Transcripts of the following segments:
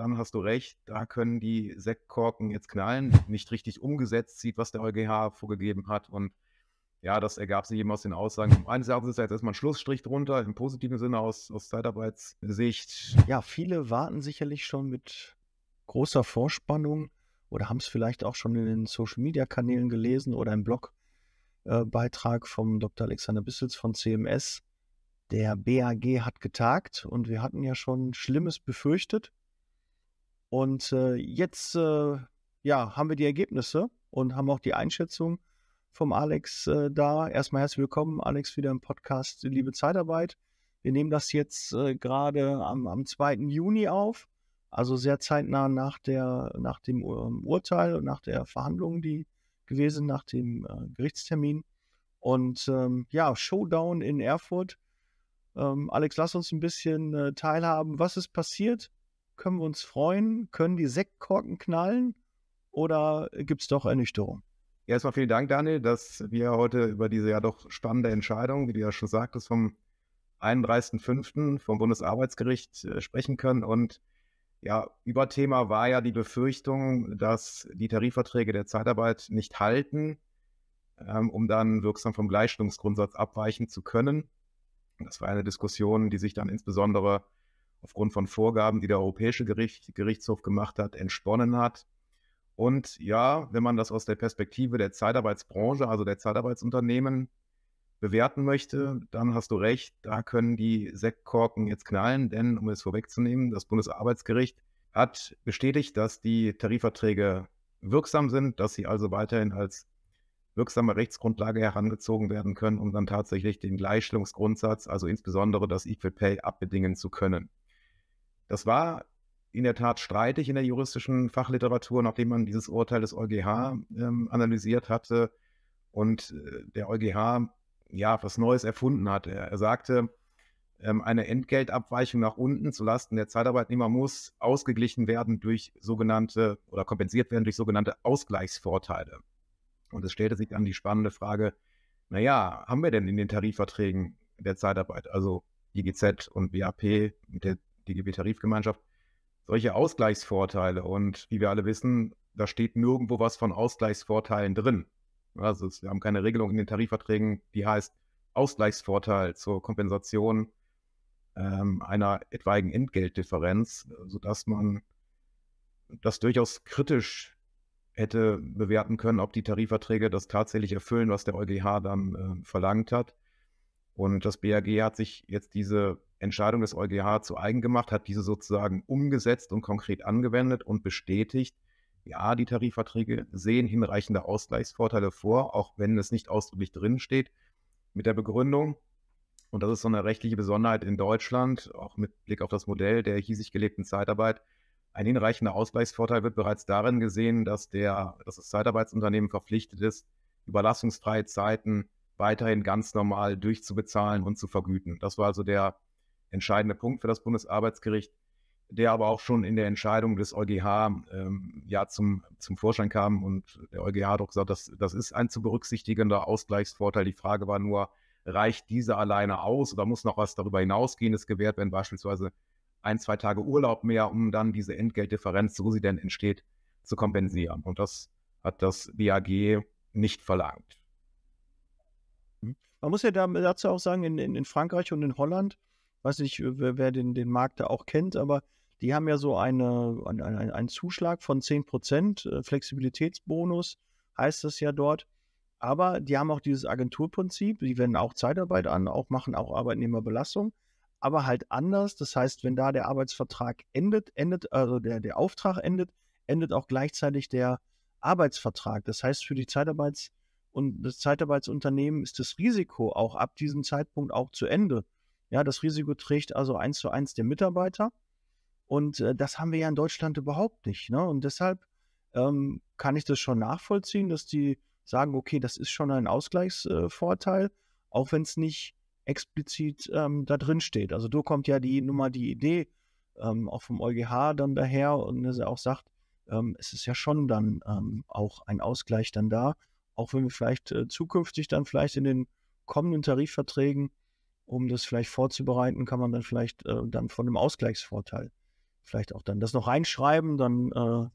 dann hast du recht, da können die Sektkorken jetzt knallen, nicht richtig umgesetzt sieht, was der EuGH vorgegeben hat. Und ja, das ergab sich eben aus den Aussagen. Eines Erachtens ist da jetzt erstmal ein Schlussstrich drunter, im positiven Sinne aus, aus Zeitarbeitssicht. Ja, viele warten sicherlich schon mit großer Vorspannung oder haben es vielleicht auch schon in den Social-Media-Kanälen gelesen oder im Blogbeitrag vom Dr. Alexander Bissels von CMS. Der BAG hat getagt und wir hatten ja schon Schlimmes befürchtet. Und äh, jetzt äh, ja, haben wir die Ergebnisse und haben auch die Einschätzung vom Alex äh, da. Erstmal herzlich willkommen, Alex, wieder im Podcast Liebe Zeitarbeit. Wir nehmen das jetzt äh, gerade am, am 2. Juni auf, also sehr zeitnah nach, der, nach dem ähm, Urteil und nach der Verhandlung, die gewesen, nach dem äh, Gerichtstermin. Und ähm, ja, Showdown in Erfurt. Ähm, Alex, lass uns ein bisschen äh, teilhaben. Was ist passiert? Können wir uns freuen? Können die Sektkorken knallen? Oder gibt es doch Ernüchterung? Erstmal vielen Dank, Daniel, dass wir heute über diese ja doch spannende Entscheidung, wie du ja schon sagtest, vom 31.05. vom Bundesarbeitsgericht äh, sprechen können. Und ja, über Thema war ja die Befürchtung, dass die Tarifverträge der Zeitarbeit nicht halten, ähm, um dann wirksam vom Gleichstellungsgrundsatz abweichen zu können. Das war eine Diskussion, die sich dann insbesondere aufgrund von Vorgaben, die der Europäische Gericht, Gerichtshof gemacht hat, entsponnen hat. Und ja, wenn man das aus der Perspektive der Zeitarbeitsbranche, also der Zeitarbeitsunternehmen, bewerten möchte, dann hast du recht, da können die Sektkorken jetzt knallen, denn um es vorwegzunehmen, das Bundesarbeitsgericht hat bestätigt, dass die Tarifverträge wirksam sind, dass sie also weiterhin als wirksame Rechtsgrundlage herangezogen werden können, um dann tatsächlich den Gleichstellungsgrundsatz, also insbesondere das Equal Pay, abbedingen zu können. Das war in der Tat streitig in der juristischen Fachliteratur, nachdem man dieses Urteil des EuGH ähm, analysiert hatte und äh, der EuGH ja was Neues erfunden hatte. Er, sagte, ähm, eine Entgeltabweichung nach unten zulasten der Zeitarbeitnehmer muss ausgeglichen werden durch sogenannte oder kompensiert werden durch sogenannte Ausgleichsvorteile. Und es stellte sich dann die spannende Frage, naja, haben wir denn in den Tarifverträgen der Zeitarbeit, also IGZ und BAP mit der DGB-Tarifgemeinschaft, solche Ausgleichsvorteile. Und wie wir alle wissen, da steht nirgendwo was von Ausgleichsvorteilen drin. Also es, wir haben keine Regelung in den Tarifverträgen, die heißt Ausgleichsvorteil zur Kompensation ähm, einer etwaigen Entgeltdifferenz, sodass man das durchaus kritisch hätte bewerten können, ob die Tarifverträge das tatsächlich erfüllen, was der EuGH dann äh, verlangt hat. Und das BAG hat sich jetzt diese Entscheidung des EuGH zu eigen gemacht, hat diese sozusagen umgesetzt und konkret angewendet und bestätigt, ja, die Tarifverträge sehen hinreichende Ausgleichsvorteile vor, auch wenn es nicht ausdrücklich drinsteht, mit der Begründung, und das ist so eine rechtliche Besonderheit in Deutschland, auch mit Blick auf das Modell der hiesig gelebten Zeitarbeit, ein hinreichender Ausgleichsvorteil wird bereits darin gesehen, dass, der, dass das Zeitarbeitsunternehmen verpflichtet ist, überlassungsfreie Zeiten weiterhin ganz normal durchzubezahlen und zu vergüten. Das war also der entscheidender Punkt für das Bundesarbeitsgericht, der aber auch schon in der Entscheidung des EuGH ähm, ja zum, zum Vorschein kam und der EuGH hat auch gesagt, das, das ist ein zu berücksichtigender Ausgleichsvorteil. Die Frage war nur, reicht diese alleine aus oder muss noch was darüber hinausgehen? Es gewährt werden, beispielsweise ein, zwei Tage Urlaub mehr, um dann diese Entgeltdifferenz, so sie denn entsteht, zu kompensieren. Und das hat das BAG nicht verlangt. Mhm. Man muss ja dazu auch sagen, in, in Frankreich und in Holland weiß nicht, äh, wer den, den Markt da auch kennt, aber die haben ja so eine, einen, einen Zuschlag von 10% äh, Flexibilitätsbonus, heißt das ja dort. Aber die haben auch dieses Agenturprinzip, die wenden auch Zeitarbeit an, auch machen auch Arbeitnehmerbelastung, aber halt anders. Das heißt, wenn da der Arbeitsvertrag endet, endet, also der, der Auftrag endet, endet auch gleichzeitig der Arbeitsvertrag. Das heißt, für die Zeitarbeits- und das Zeitarbeitsunternehmen ist das Risiko auch ab diesem Zeitpunkt auch zu Ende. Ja, das Risiko trägt also eins zu eins der Mitarbeiter. Und äh, das haben wir ja in Deutschland überhaupt nicht. Ne? Und deshalb ähm, kann ich das schon nachvollziehen, dass die sagen, okay, das ist schon ein Ausgleichsvorteil, äh, auch wenn es nicht explizit ähm, da drin steht. Also da kommt ja die Nummer, die Idee ähm, auch vom EuGH dann daher und dass er auch sagt, ähm, es ist ja schon dann ähm, auch ein Ausgleich dann da, auch wenn wir vielleicht äh, zukünftig dann vielleicht in den kommenden Tarifverträgen um das vielleicht vorzubereiten, kann man dann vielleicht äh, dann von einem Ausgleichsvorteil vielleicht auch dann das noch reinschreiben, dann äh,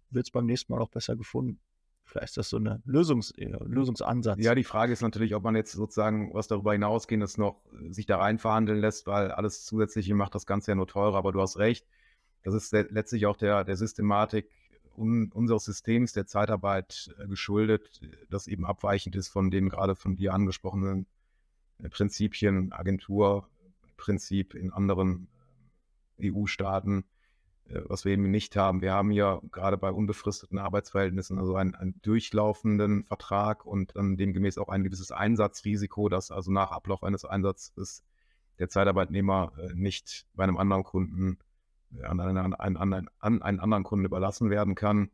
wird es beim nächsten Mal auch besser gefunden. Vielleicht ist das so ein Lösungs äh, Lösungsansatz. Ja, die Frage ist natürlich, ob man jetzt sozusagen was darüber hinausgehendes noch äh, sich da rein verhandeln lässt, weil alles Zusätzliche macht das Ganze ja nur teurer. Aber du hast recht, das ist letztlich auch der, der Systematik un unseres Systems der Zeitarbeit äh, geschuldet, das eben abweichend ist von dem gerade von dir angesprochenen äh, Prinzipien, Agenturprinzip in anderen äh, EU-Staaten, äh, was wir eben nicht haben. Wir haben ja gerade bei unbefristeten Arbeitsverhältnissen also einen, einen durchlaufenden Vertrag und dann demgemäß auch ein gewisses Einsatzrisiko, dass also nach Ablauf eines Einsatzes der Zeitarbeitnehmer nicht bei einem anderen Kunden an, einen, an einen, an einen anderen Kunden überlassen werden kann.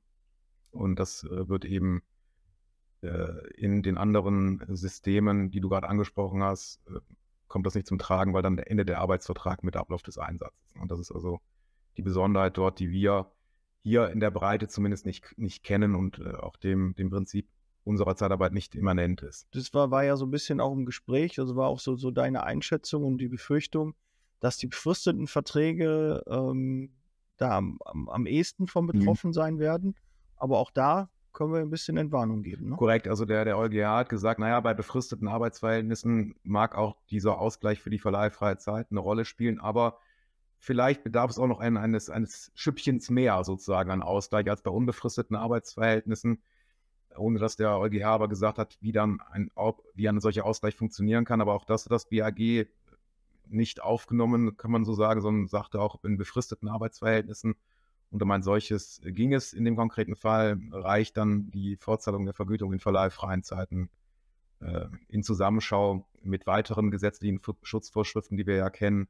Und das wird eben äh, in den anderen äh, Systemen, die du gerade angesprochen hast, äh, kommt das nicht zum Tragen, weil dann endet der Arbeitsvertrag mit Ablauf des Einsatzes. Und das ist also die Besonderheit dort, die wir hier in der Breite zumindest nicht, nicht kennen und auch dem, dem Prinzip unserer Zeitarbeit nicht immanent ist. Das war, war ja so ein bisschen auch im Gespräch, also war auch so, so deine Einschätzung und die Befürchtung, dass die befristeten Verträge ähm, da am, am, am ehesten von mhm. betroffen mhm. sein werden. Aber auch da können wir ein bisschen Entwarnung geben. Ne? Korrekt, also der, der EuGH hat gesagt, naja, bei befristeten Arbeitsverhältnissen mag auch dieser Ausgleich für die verleihfreie Zeit eine Rolle spielen, aber vielleicht bedarf es auch noch ein, eines, eines Schüppchens mehr sozusagen an Ausgleich als bei unbefristeten Arbeitsverhältnissen, ohne dass der EuGH aber gesagt hat, wie dann ein, wie ein solcher Ausgleich funktionieren kann. Aber auch das hat das BAG nicht aufgenommen, kann man so sagen, sondern sagte auch in befristeten Arbeitsverhältnissen und um ein solches äh, ging es in dem konkreten Fall, reicht dann die Vorzahlung der Vergütung in verleihfreien Zeiten äh, in Zusammenschau mit weiteren gesetzlichen F Schutzvorschriften, die wir ja kennen,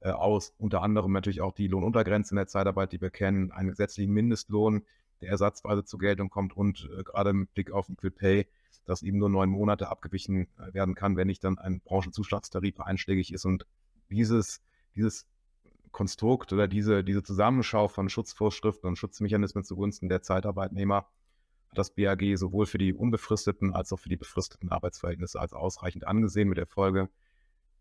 äh, aus. Unter anderem natürlich auch die Lohnuntergrenze in der Zeitarbeit, die wir kennen, einen gesetzlichen Mindestlohn, der ersatzweise zur Geltung kommt und äh, gerade mit Blick auf Equal Pay, dass eben nur neun Monate abgewichen äh, werden kann, wenn nicht dann ein Branchenzuschlagstarif einschlägig ist. Und dieses, dieses Konstrukt oder diese, diese Zusammenschau von Schutzvorschriften und Schutzmechanismen zugunsten der Zeitarbeitnehmer hat das BAG sowohl für die unbefristeten als auch für die befristeten Arbeitsverhältnisse als ausreichend angesehen, mit der Folge,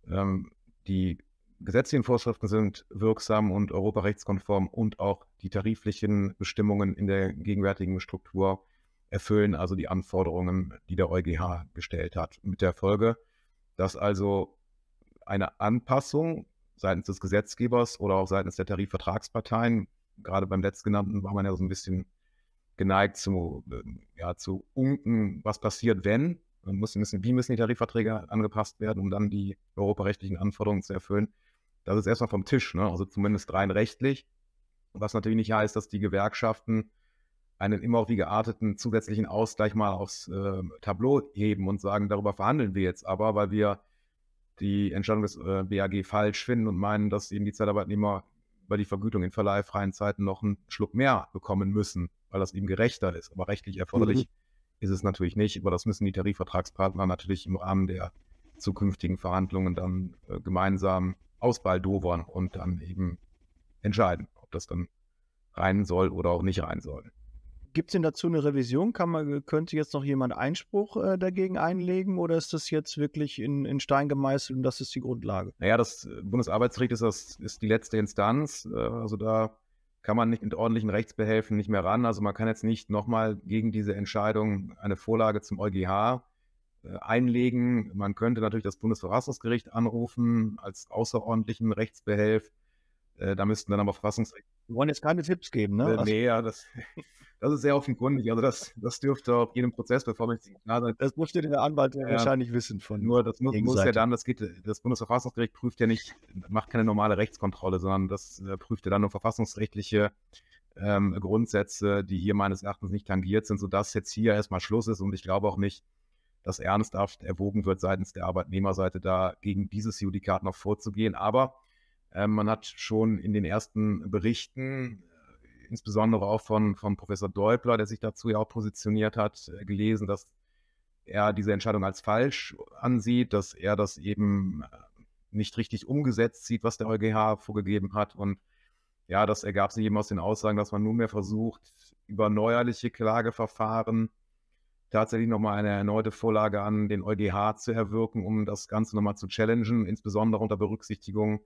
ähm, die gesetzlichen Vorschriften sind wirksam und europarechtskonform und auch die tariflichen Bestimmungen in der gegenwärtigen Struktur erfüllen also die Anforderungen, die der EuGH gestellt hat. Mit der Folge, dass also eine Anpassung seitens des Gesetzgebers oder auch seitens der Tarifvertragsparteien. Gerade beim letztgenannten war man ja so ein bisschen geneigt zu, äh, ja, zu unken, was passiert, wenn. Man muss müssen, wie müssen die Tarifverträge angepasst werden, um dann die europarechtlichen Anforderungen zu erfüllen. Das ist erstmal vom Tisch, ne? also zumindest rein rechtlich. Was natürlich nicht heißt, dass die Gewerkschaften einen immer auch wie gearteten zusätzlichen Ausgleich mal aufs äh, Tableau heben und sagen, darüber verhandeln wir jetzt aber, weil wir die Entscheidung des äh, BAG falsch finden und meinen, dass eben die Zeitarbeitnehmer über die Vergütung in verleihfreien Zeiten noch einen Schluck mehr bekommen müssen, weil das eben gerechter ist. Aber rechtlich erforderlich mhm. ist es natürlich nicht. Aber das müssen die Tarifvertragspartner natürlich im Rahmen der zukünftigen Verhandlungen dann äh, gemeinsam ausbaldowern und dann eben entscheiden, ob das dann rein soll oder auch nicht rein soll. Gibt es denn dazu eine Revision? Kann man, äh, könnte jetzt noch jemand Einspruch äh, dagegen einlegen oder ist das jetzt wirklich in, in Stein gemeißelt und das ist die Grundlage? Naja, das äh, Bundesarbeitsgericht ist, das, ist die letzte Instanz. Äh, also da kann man nicht mit ordentlichen Rechtsbehelfen nicht mehr ran. Also man kann jetzt nicht nochmal gegen diese Entscheidung eine Vorlage zum EuGH einlegen. Man könnte natürlich das Bundesverfassungsgericht anrufen als außerordentlichen Rechtsbehelf. Da müssten dann aber Verfassungs wir wollen jetzt keine Tipps geben, ne? Äh, also nee, ja, das, das ist sehr offenkundig. Also das, das dürfte auf jedem Prozess Performance klar sein. Das muss der Anwalt ja, wahrscheinlich wissen von. Nur das muss, muss ja dann, das geht, das Bundesverfassungsgericht prüft ja nicht, macht keine normale Rechtskontrolle, sondern das äh, prüft ja dann nur verfassungsrechtliche ähm, Grundsätze, die hier meines Erachtens nicht tangiert sind, sodass jetzt hier erstmal Schluss ist und ich glaube auch nicht, dass ernsthaft erwogen wird, seitens der Arbeitnehmerseite da gegen dieses Judikat noch vorzugehen. Aber äh, man hat schon in den ersten Berichten, äh, insbesondere auch von, von Professor Deubler, der sich dazu ja auch positioniert hat, äh, gelesen, dass er diese Entscheidung als falsch ansieht, dass er das eben nicht richtig umgesetzt sieht, was der EuGH vorgegeben hat. Und ja, das ergab sich eben aus den Aussagen, dass man nunmehr versucht, über neuerliche Klageverfahren tatsächlich nochmal eine erneute Vorlage an den EuGH zu erwirken, um das Ganze nochmal zu challengen, insbesondere unter Berücksichtigung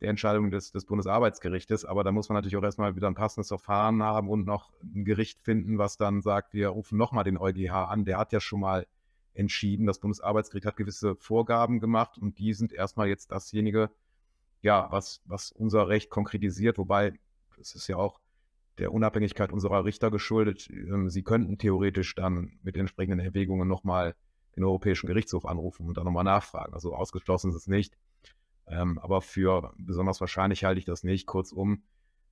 der Entscheidung des, des Bundesarbeitsgerichtes. Aber da muss man natürlich auch erstmal wieder ein passendes Verfahren haben und noch ein Gericht finden, was dann sagt, wir rufen nochmal den EuGH an. Der hat ja schon mal entschieden. Das Bundesarbeitsgericht hat gewisse Vorgaben gemacht und die sind erstmal jetzt dasjenige, ja, was, was unser Recht konkretisiert. Wobei, es ist ja auch der Unabhängigkeit unserer Richter geschuldet. Ähm, sie könnten theoretisch dann mit entsprechenden Erwägungen nochmal den Europäischen Gerichtshof anrufen und dann nochmal nachfragen. Also ausgeschlossen ist es nicht. Ähm, aber für besonders wahrscheinlich halte ich das nicht. Kurzum,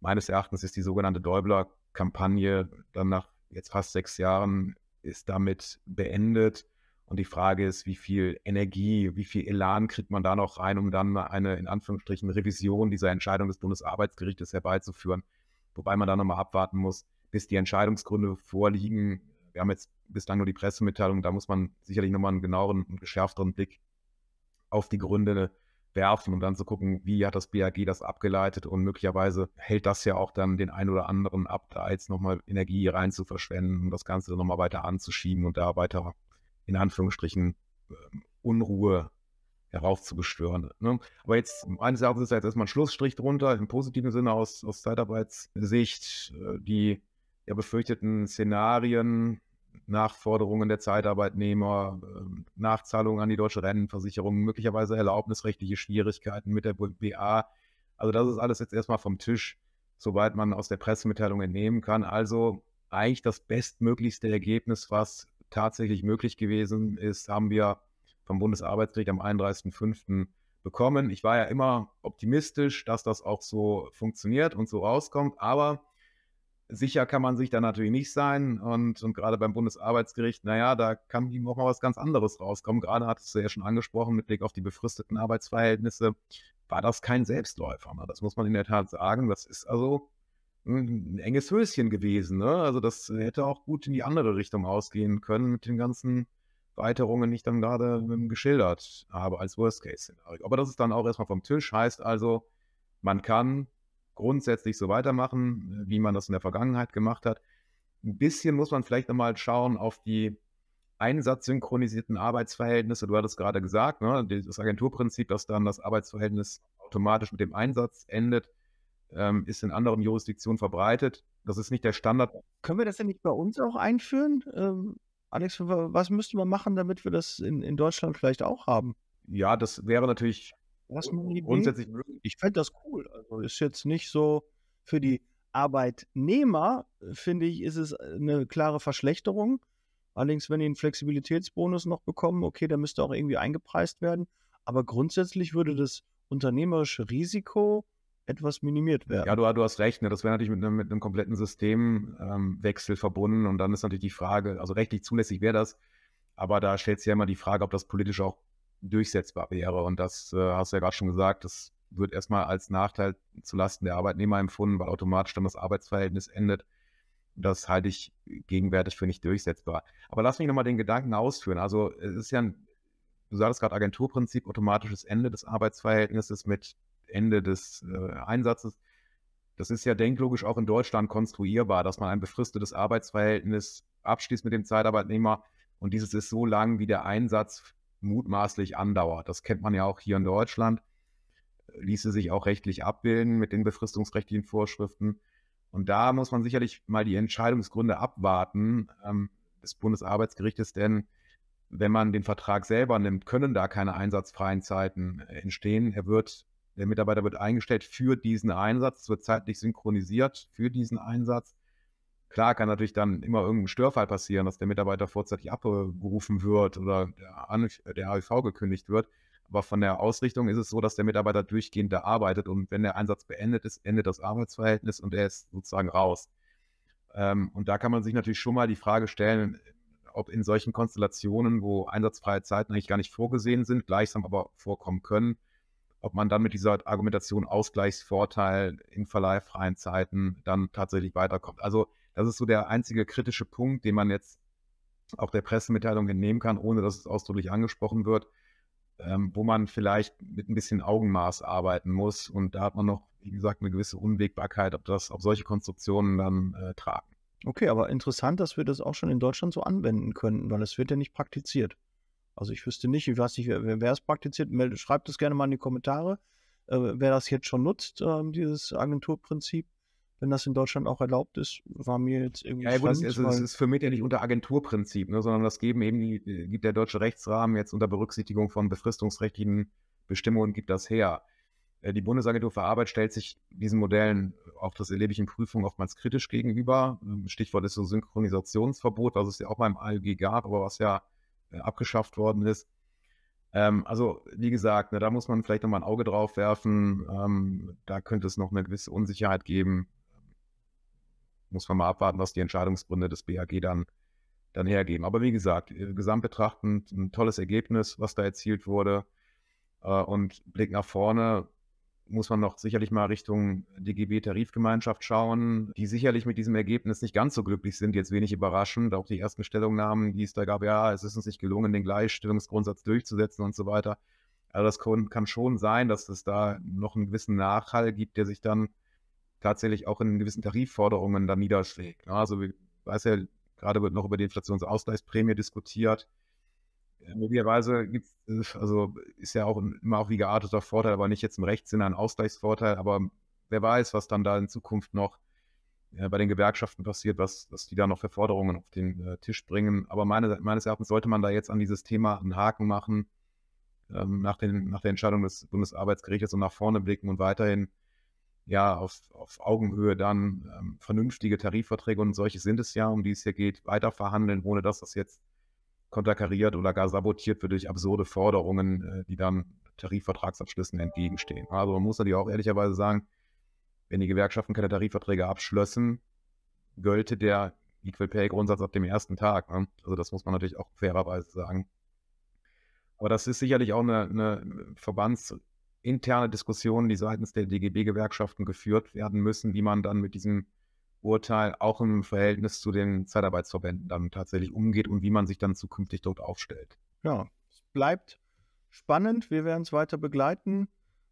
meines Erachtens ist die sogenannte Däubler-Kampagne dann nach jetzt fast sechs Jahren ist damit beendet. Und die Frage ist, wie viel Energie, wie viel Elan kriegt man da noch rein, um dann eine in Anführungsstrichen Revision dieser Entscheidung des Bundesarbeitsgerichtes herbeizuführen. Wobei man da nochmal abwarten muss, bis die Entscheidungsgründe vorliegen. Wir haben jetzt bislang nur die Pressemitteilung, da muss man sicherlich nochmal einen genaueren und geschärfteren Blick auf die Gründe werfen und dann zu gucken, wie hat das BAG das abgeleitet und möglicherweise hält das ja auch dann den einen oder anderen ab, da jetzt nochmal Energie rein zu verschwenden und das Ganze nochmal weiter anzuschieben und da weiter in Anführungsstrichen ähm, Unruhe heraufzubestören. Ne? Aber jetzt, eines Erachtens ist jetzt erstmal ein Schlussstrich drunter, im positiven Sinne aus, aus Zeitarbeitssicht, äh, die ja, befürchteten Szenarien Nachforderungen der Zeitarbeitnehmer, ähm, Nachzahlungen an die deutsche Rentenversicherung, möglicherweise erlaubnisrechtliche Schwierigkeiten mit der BA. Also das ist alles jetzt erstmal vom Tisch, soweit man aus der Pressemitteilung entnehmen kann. Also eigentlich das bestmöglichste Ergebnis, was tatsächlich möglich gewesen ist, haben wir vom Bundesarbeitsgericht am 31.05. bekommen. Ich war ja immer optimistisch, dass das auch so funktioniert und so rauskommt, aber sicher kann man sich da natürlich nicht sein. Und, und gerade beim Bundesarbeitsgericht, naja, da kann ihm auch mal was ganz anderes rauskommen. Gerade hattest du ja schon angesprochen, mit Blick auf die befristeten Arbeitsverhältnisse war das kein Selbstläufer. Ne? Das muss man in der Tat sagen. Das ist also hm, ein enges Höschen gewesen. Ne? Also das hätte auch gut in die andere Richtung ausgehen können mit den ganzen Weiterungen, die ich dann gerade geschildert habe als Worst-Case-Szenario. Aber das ist dann auch erstmal vom Tisch. Heißt also, man kann grundsätzlich so weitermachen, äh, wie man das in der Vergangenheit gemacht hat. Ein bisschen muss man vielleicht nochmal schauen auf die einsatzsynchronisierten Arbeitsverhältnisse. Du hattest gerade gesagt, ne, das Agenturprinzip, dass dann das Arbeitsverhältnis automatisch mit dem Einsatz endet, ähm, ist in anderen Jurisdiktionen verbreitet. Das ist nicht der Standard. Können wir das denn nicht bei uns auch einführen? Ähm, Alex, was müsste man machen, damit wir das in, in Deutschland vielleicht auch haben? Ja, das wäre natürlich grundsätzlich möglich. Ich fände das cool. Also ist jetzt nicht so für hm. die Arbeitnehmer, äh, finde ich, ist es äh, eine klare Verschlechterung. Allerdings, wenn die einen Flexibilitätsbonus noch bekommen, okay, der müsste auch irgendwie eingepreist werden. Aber grundsätzlich würde hm. das unternehmerische Risiko etwas minimiert werden. Ja, du, du hast recht. Ne? Das wäre natürlich mit einem, mit einem kompletten Systemwechsel ähm, verbunden. Und dann ist natürlich die Frage, also rechtlich zulässig wäre das. Aber da stellt sich ja immer die Frage, ob das politisch auch durchsetzbar wäre. Und das äh, hast du ja gerade schon gesagt, das wird erstmal als Nachteil zulasten der Arbeitnehmer empfunden, weil automatisch dann das Arbeitsverhältnis endet. Das halte ich gegenwärtig für nicht durchsetzbar. Aber lass mich nochmal den Gedanken ausführen. Also es ist ja ein, du sagst gerade Agenturprinzip, automatisches Ende des Arbeitsverhältnisses mit Ende des äh, Einsatzes. Das ist ja denklogisch auch in Deutschland konstruierbar, dass man ein befristetes Arbeitsverhältnis abschließt mit dem Zeitarbeitnehmer und dieses ist so lang, wie der Einsatz mutmaßlich andauert. Das kennt man ja auch hier in Deutschland. Ließe sich auch rechtlich abbilden mit den befristungsrechtlichen Vorschriften. Und da muss man sicherlich mal die Entscheidungsgründe abwarten ähm, des Bundesarbeitsgerichtes, denn wenn man den Vertrag selber nimmt, können da keine einsatzfreien Zeiten äh, entstehen. Er wird, der Mitarbeiter wird eingestellt für diesen Einsatz, wird zeitlich synchronisiert für diesen Einsatz. Klar kann natürlich dann immer irgendein Störfall passieren, dass der Mitarbeiter vorzeitig abgerufen wird oder der, der AIV gekündigt wird. Aber von der Ausrichtung ist es so, dass der Mitarbeiter durchgehend da arbeitet und wenn der Einsatz beendet ist, endet das Arbeitsverhältnis und er ist sozusagen raus. Ähm, und da kann man sich natürlich schon mal die Frage stellen, ob in solchen Konstellationen, wo einsatzfreie Zeiten eigentlich gar nicht vorgesehen sind, gleichsam aber vorkommen können, ob man dann mit dieser Argumentation Ausgleichsvorteil in verleihfreien Zeiten dann tatsächlich weiterkommt. Also das ist so der einzige kritische Punkt, den man jetzt auch der Pressemitteilung entnehmen kann, ohne dass es ausdrücklich angesprochen wird, ähm, wo man vielleicht mit ein bisschen Augenmaß arbeiten muss. Und da hat man noch, wie gesagt, eine gewisse Unwägbarkeit, ob das, auf solche Konstruktionen dann äh, tragen. Okay, aber interessant, dass wir das auch schon in Deutschland so anwenden könnten, weil es wird ja nicht praktiziert. Also ich wüsste nicht, ich weiß nicht, wer, wer es praktiziert, meldet, schreibt es gerne mal in die Kommentare, äh, wer das jetzt schon nutzt, äh, dieses Agenturprinzip wenn das in Deutschland auch erlaubt ist, war mir jetzt irgendwie. Ja, gut, es, es ist für mich ja nicht unter Agenturprinzip, ne, sondern das geben eben die, äh, gibt der deutsche Rechtsrahmen jetzt unter Berücksichtigung von befristungsrechtlichen Bestimmungen gibt das her. Äh, die Bundesagentur für Arbeit stellt sich diesen Modellen, auch das erlebe ich in Prüfungen, oftmals kritisch gegenüber. Ähm, Stichwort ist so Synchronisationsverbot, was es ja auch beim ALG gab, aber was ja äh, abgeschafft worden ist. Ähm, also, wie gesagt, ne, da muss man vielleicht nochmal ein Auge drauf werfen. Ähm, da könnte es noch eine gewisse Unsicherheit geben, muss man mal abwarten, was die Entscheidungsgründe des BAG dann, dann hergeben. Aber wie gesagt, äh, gesamtbetrachtend ein tolles Ergebnis, was da erzielt wurde. Äh, und Blick nach vorne muss man noch sicherlich mal Richtung DGB-Tarifgemeinschaft schauen, die sicherlich mit diesem Ergebnis nicht ganz so glücklich sind, jetzt wenig überraschend. Auch die ersten Stellungnahmen, die es da gab, ja, es ist uns nicht gelungen, den Gleichstellungsgrundsatz durchzusetzen und so weiter. Also das kann schon sein, dass es da noch einen gewissen Nachhall gibt, der sich dann tatsächlich auch in gewissen Tarifforderungen dann niederschlägt. Ne? Also ich weiß ja, gerade wird noch über die Inflationsausgleichsprämie diskutiert. Äh, möglicherweise gibt es, äh, also ist ja auch immer auch wie gearteter Vorteil, aber nicht jetzt im Rechtssinn ein Ausgleichsvorteil, aber wer weiß, was dann da in Zukunft noch äh, bei den Gewerkschaften passiert, was, was die da noch für Forderungen auf den äh, Tisch bringen. Aber meine, meines Erachtens sollte man da jetzt an dieses Thema einen Haken machen, ähm, nach, den, nach der Entscheidung des Bundesarbeitsgerichtes und nach vorne blicken und weiterhin ja, auf, auf Augenhöhe dann ähm, vernünftige Tarifverträge und solche sind es ja, um die es hier geht, weiterverhandeln, ohne dass das jetzt konterkariert oder gar sabotiert wird durch absurde Forderungen, äh, die dann Tarifvertragsabschlüssen entgegenstehen. Also man muss natürlich auch ehrlicherweise sagen, wenn die Gewerkschaften keine Tarifverträge abschlössen, gölte der Equal Pay Grundsatz ab dem ersten Tag. Ne? Also das muss man natürlich auch fairerweise sagen. Aber das ist sicherlich auch eine, eine interne Diskussionen, die seitens der DGB-Gewerkschaften geführt werden müssen, wie man dann mit diesem Urteil auch im Verhältnis zu den Zeitarbeitsverbänden dann tatsächlich umgeht und wie man sich dann zukünftig dort aufstellt. Ja, es bleibt spannend. Wir werden es weiter begleiten.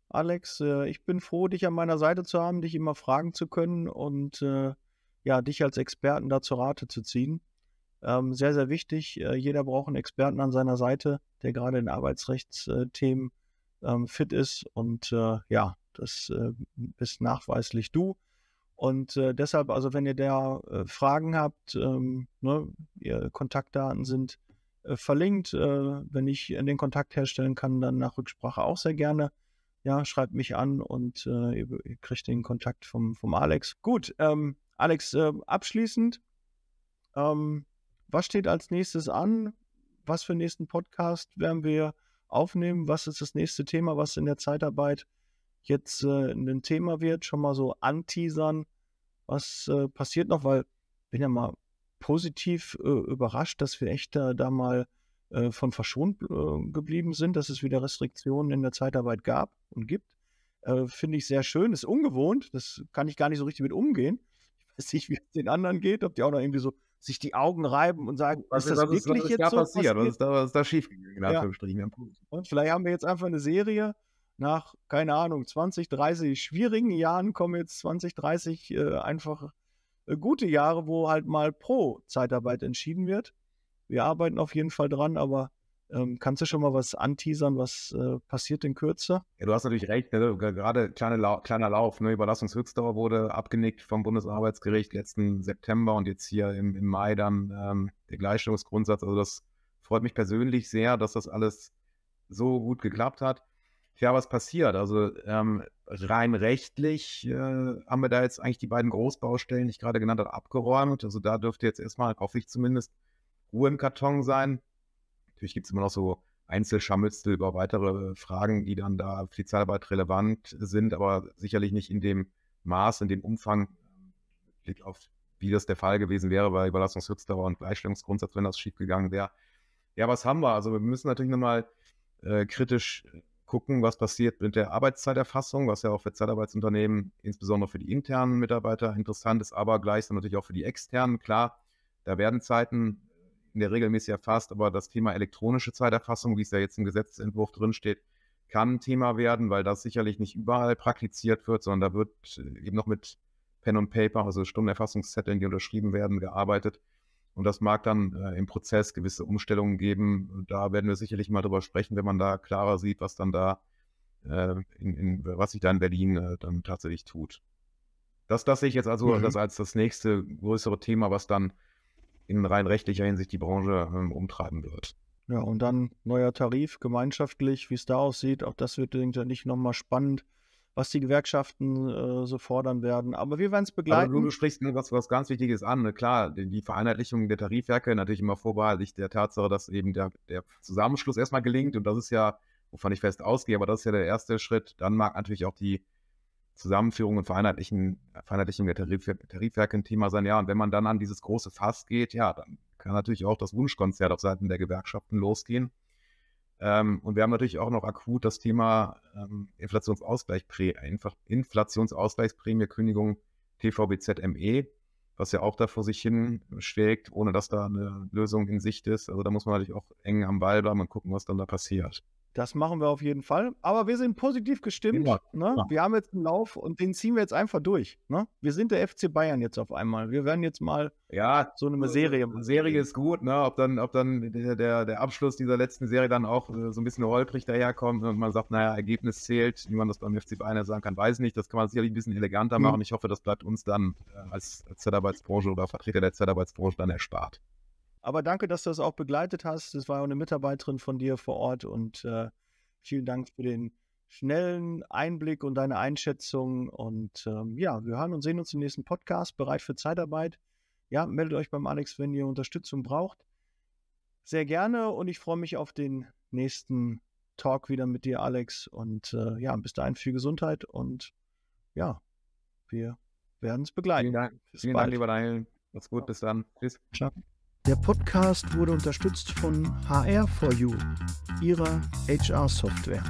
Alex, äh, ich bin froh, dich an meiner Seite zu haben, dich immer fragen zu können und äh, ja, dich als Experten da zur Rate zu ziehen. Ähm, sehr, sehr wichtig. Äh, jeder braucht einen Experten an seiner Seite, der gerade in Arbeitsrechtsthemen ähm, fit ist. Und äh, ja, das äh, bist nachweislich du. Und äh, deshalb, also wenn ihr da äh, Fragen habt, ähm, ne, ihr Kontaktdaten sind äh, verlinkt. Äh, wenn ich den Kontakt herstellen kann, dann nach Rücksprache auch sehr gerne. Ja, schreibt mich an und ihr, ihr, kriegt den Kontakt vom, vom Alex. Gut, ähm, Alex, abschließend, ähm, was steht als nächstes an? Was für nächsten Podcast werden wir aufnehmen. Was ist das nächste Thema, was in der Zeitarbeit jetzt äh, ein Thema wird? Schon mal so anteasern. Was äh, passiert noch? Weil bin ja mal positiv äh, überrascht, dass wir echt da, da mal äh, von verschont äh, geblieben sind, dass es wieder Restriktionen in der Zeitarbeit gab und gibt. Äh, finde ich sehr schön, ist ungewohnt, das kann ich gar nicht so richtig mit umgehen. Ich weiß nicht, wie es den anderen geht, ob die auch noch irgendwie so, sich die Augen reiben und sagen, was ist das was wirklich ist, was jetzt da so passiert? Was ist da, was ist da schiefgegangen? Ja. Und vielleicht haben wir jetzt einfach eine Serie nach, keine Ahnung, 20, 30 schwierigen Jahren kommen jetzt 20, 30 äh, einfach äh, gute Jahre, wo halt mal pro Zeitarbeit entschieden wird. Wir arbeiten auf jeden Fall dran, aber ähm, kannst du schon mal was anteasern, was äh, passiert in Kürze? Ja, du hast natürlich recht, ne? gerade kleine La kleiner Lauf. Ne? Überlassungshöchstdauer wurde abgenickt vom Bundesarbeitsgericht letzten September und jetzt hier im, im Mai dann ähm, der Gleichstellungsgrundsatz. Also das freut mich persönlich sehr, dass das alles so gut geklappt hat. Ja, was passiert? Also ähm, rein rechtlich äh, haben wir da jetzt eigentlich die beiden Großbaustellen, die ich gerade genannt habe, abgeräumt. Also da dürfte jetzt erstmal, hoffe ich zumindest, Ruhe im Karton sein. Natürlich gibt es immer noch so Einzelschammelste über weitere äh, Fragen, die dann da für die Zeitarbeit relevant sind, aber sicherlich nicht in dem Maß, in dem Umfang, ähm, Blick auf, wie das der Fall gewesen wäre bei Überlassungshöchstdauer und Gleichstellungsgrundsatz, wenn das schiefgegangen wäre. Ja, was haben wir? Also wir müssen natürlich nochmal äh, kritisch gucken, was passiert mit der Arbeitszeiterfassung, was ja auch für Zeitarbeitsunternehmen, insbesondere für die internen Mitarbeiter interessant ist, aber gleichsam natürlich auch für die externen. Klar, da werden Zeiten Projekten der regelmäßig erfasst, aber das Thema elektronische Zeiterfassung, wie es ja jetzt im Gesetzentwurf drinsteht, kann ein Thema werden, weil das sicherlich nicht überall praktiziert wird, sondern da wird äh, eben noch mit Pen und Paper, also Stundenerfassungszetteln, die unterschrieben werden, gearbeitet. Und das mag dann äh, im Prozess gewisse Umstellungen geben. Da werden wir sicherlich mal drüber sprechen, wenn man da klarer sieht, was dann da, äh, in, in, was sich da in Berlin äh, dann tatsächlich tut. Das, das sehe ich jetzt also mhm. als das nächste größere Thema, was dann in rein rechtlicher Hinsicht die Branche ähm, umtreiben wird. Ja, und dann neuer Tarif gemeinschaftlich, wie es da aussieht. Auch das wird, denke ich, nicht nochmal spannend, was die Gewerkschaften äh, so fordern werden. Aber wir werden es begleiten. Aber du, sprichst ne, was, was ganz Wichtiges an. Ne? Klar, die Vereinheitlichung der Tarifwerke natürlich immer vorbehaltlich der Tatsache, dass eben der, der Zusammenschluss erstmal gelingt. Und das ist ja, wovon ich fest ausgehe, aber das ist ja der erste Schritt. Dann mag natürlich auch die Zusammenführung und Vereinheitlichen, Vereinheitlichung der Tarif, Tarifwerke ein Thema sein. Ja, und wenn man dann an dieses große Fass geht, ja, dann kann natürlich auch das Wunschkonzert auf Seiten der Gewerkschaften losgehen. Ähm, und wir haben natürlich auch noch akut das Thema ähm, Inflationsausgleichsprämie, Inflationsausgleichsprämie, Kündigung TVBZME, was ja auch da vor sich hin schlägt, ohne dass da eine Lösung in Sicht ist. Also da muss man natürlich auch eng am Ball bleiben und gucken, was dann da passiert. Das machen wir auf jeden Fall. Aber wir sind positiv gestimmt. Ja, ne? Wir haben jetzt einen Lauf und den ziehen wir jetzt einfach durch. Ne? Wir sind der FC Bayern jetzt auf einmal. Wir werden jetzt mal ja, so eine äh, Serie machen. Serie ist gut, ne? Ob dann, ob dann der, der, der Abschluss dieser letzten Serie dann auch äh, so ein bisschen holprig daherkommt und man sagt, naja, Ergebnis zählt, wie man das beim FC Bayern sagen kann, weiß nicht. Das kann man sicherlich ein bisschen eleganter mhm. machen. Ich hoffe, das bleibt uns dann äh, als, als Zeitarbeitsbranche oder Vertreter der Zeitarbeitsbranche dann erspart. Aber danke, dass du das auch begleitet hast. Es war auch eine Mitarbeiterin von dir vor Ort und äh, vielen Dank für den schnellen Einblick und deine Einschätzung. Und ähm, ja, wir hören und sehen uns im nächsten Podcast, Bereit für Zeitarbeit. Ja, meldet euch beim Alex, wenn ihr Unterstützung braucht. Sehr gerne und ich freue mich auf den nächsten Talk wieder mit dir, Alex. Und äh, ja, bis dahin viel Gesundheit und ja, wir werden es begleiten. Vielen Dank, Vielen Dank lieber Daniel. Macht's gut, bis dann. Tschüss. Ciao. Der Podcast wurde unterstützt von HR4U, ihrer HR-Software.